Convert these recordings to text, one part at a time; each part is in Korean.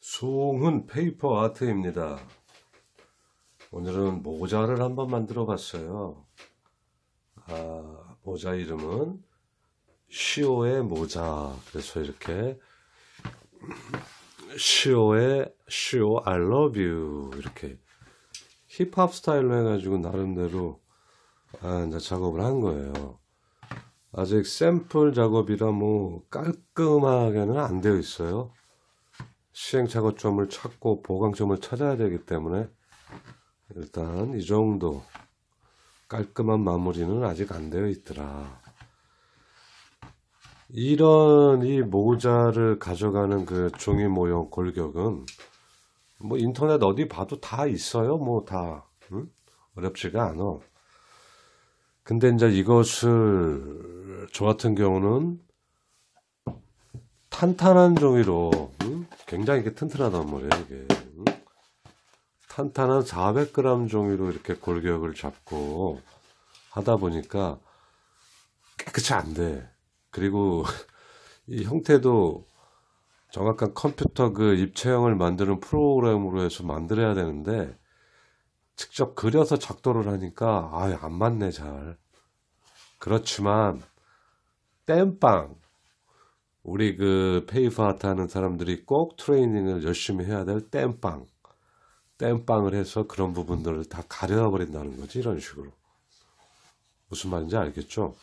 송은 페이퍼 아트입니다. 오늘은 모자를 한번 만들어 봤어요. 아, 모자 이름은 시오의 모자. 그래서 이렇게 시오의 시오 I love you 이렇게 힙합 스타일로 해가지고 나름대로 아, 이제 작업을 한 거예요. 아직 샘플 작업이라 뭐 깔끔하게는 안 되어 있어요. 시행착오점을 찾고 보강점을 찾아야 되기 때문에 일단 이 정도 깔끔한 마무리는 아직 안 되어 있더라 이런 이 모자를 가져가는 그 종이 모형 골격은 뭐 인터넷 어디 봐도 다 있어요 뭐다 응? 어렵지가 않아 근데 이제 이것을 저 같은 경우는 탄탄한 종이로 응? 굉장히 이게 튼튼하단 말이에요, 이게. 탄탄한 400g 종이로 이렇게 골격을 잡고 하다 보니까 깨끗이 안 돼. 그리고 이 형태도 정확한 컴퓨터 그 입체형을 만드는 프로그램으로 해서 만들어야 되는데 직접 그려서 작도를 하니까 아 안 맞네 잘 그렇지만 땜빵 우리 그 페이퍼아트 하는 사람들이 꼭 트레이닝을 열심히 해야 될 땜빵 땜빵을 해서 그런 부분들을 다가려 버린다는 거지 이런 식으로 무슨 말인지 알겠죠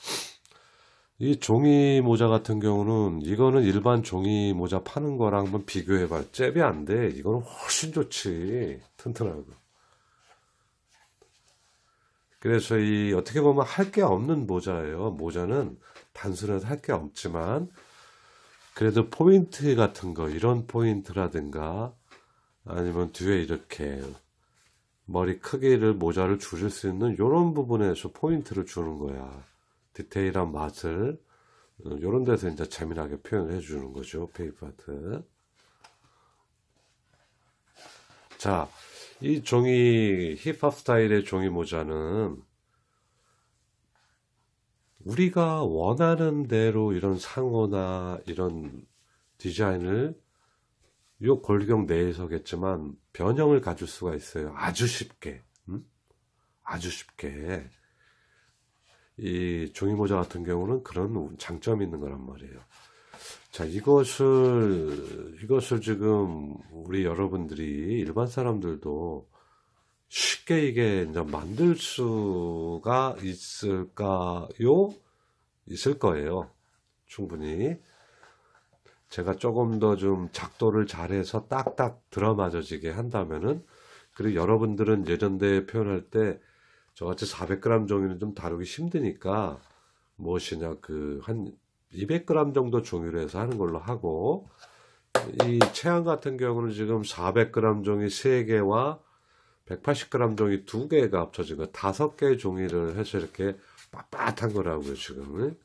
이 종이 모자 같은 경우는 이거는 일반 종이 모자 파는 거랑 한번 비교해 봐 잽이 안 돼 이거는 훨씬 좋지 튼튼하고 그래서 이 어떻게 보면 할 게 없는 모자예요 모자는 단순해서 할 게 없지만 그래도 포인트 같은 거 이런 포인트라든가 아니면 뒤에 이렇게 머리 크기를 모자를 줄일 수 있는 이런 부분에서 포인트를 주는 거야 디테일한 맛을 이런 어, 데서 이제 재미나게 표현해 을 주는 거죠 페이퍼 아트 자이 종이 힙합 스타일의 종이 모자는 우리가 원하는 대로 이런 상호나 이런 디자인을 요 골격 내에서겠지만 변형을 가질 수가 있어요. 아주 쉽게. 음? 아주 쉽게. 이 종이모자 같은 경우는 그런 장점이 있는 거란 말이에요. 자, 이것을, 이것을 지금 우리 여러분들이 일반 사람들도 쉽게 이게 이제 만들 수가 있을까요? 있을 거예요. 충분히. 제가 조금 더 좀 작도를 잘해서 딱딱 들어맞아지게 한다면은 그리고 여러분들은 예전대 표현할 때 저같이 400g 종이는 좀 다루기 힘드니까 무엇이냐 그 한 200g 정도 종이로 해서 하는 걸로 하고 이 체안 같은 경우는 지금 400g 종이 3개와 180g 종이 두 개가 합쳐진 거 다섯 개의 종이를 해서 이렇게 빳빳한 거라고요 지금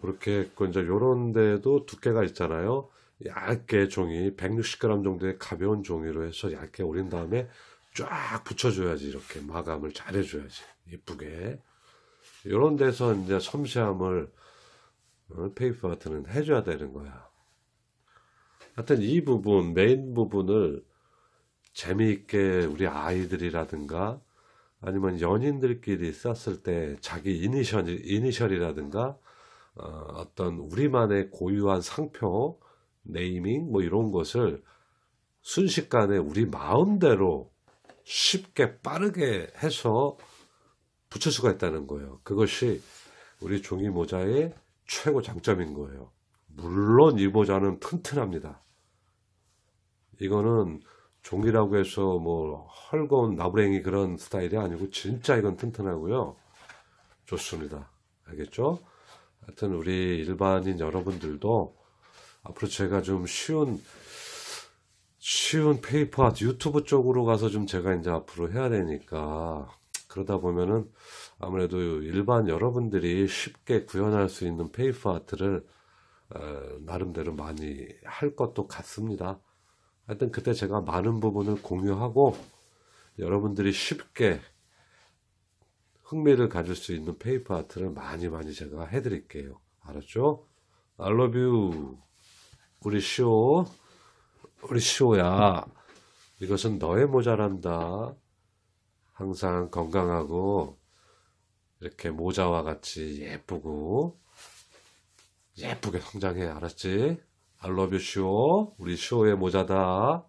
그렇게 했고 이제 요런 데도 두께가 있잖아요 얇게 종이 160g 정도의 가벼운 종이로 해서 얇게 올린 다음에 쫙 붙여줘야지 이렇게 마감을 잘 해줘야지 예쁘게 요런 데서 이제 섬세함을 어, 페이퍼 아트는 해줘야 되는 거야 하여튼 이 부분, 메인 부분을 재미있게 우리 아이들이라든가 아니면 연인들끼리 썼을 때 자기 이니셜, 이니셜이라든가 어, 어떤 우리만의 고유한 상표, 네이밍 뭐 이런 것을 순식간에 우리 마음대로 쉽게 빠르게 해서 붙일 수가 있다는 거예요. 그것이 우리 종이 모자의 최고 장점인 거예요. 물론 이 모자는 튼튼합니다. 이거는 종이라고 해서 뭐 헐거운 나부랭이 그런 스타일이 아니고 진짜 이건 튼튼하고요. 좋습니다. 알겠죠? 하여튼 우리 일반인 여러분들도 앞으로 제가 좀 쉬운 쉬운 페이퍼 아트 유튜브 쪽으로 가서 좀 제가 이제 앞으로 해야 되니까 그러다 보면은 아무래도 일반 여러분들이 쉽게 구현할 수 있는 페이퍼 아트를 어, 나름대로 많이 할 것도 같습니다. 하여튼 그때 제가 많은 부분을 공유하고 여러분들이 쉽게 흥미를 가질 수 있는 페이퍼 아트를 많이 많이 제가 해드릴게요. 알았죠? I love you. 우리 쇼. 우리 쇼야. 이것은 너의 모자란다. 항상 건강하고 이렇게 모자와 같이 예쁘고 예쁘게 성장해. 알았지? I love you, 쇼. 우리 쇼의 모자다.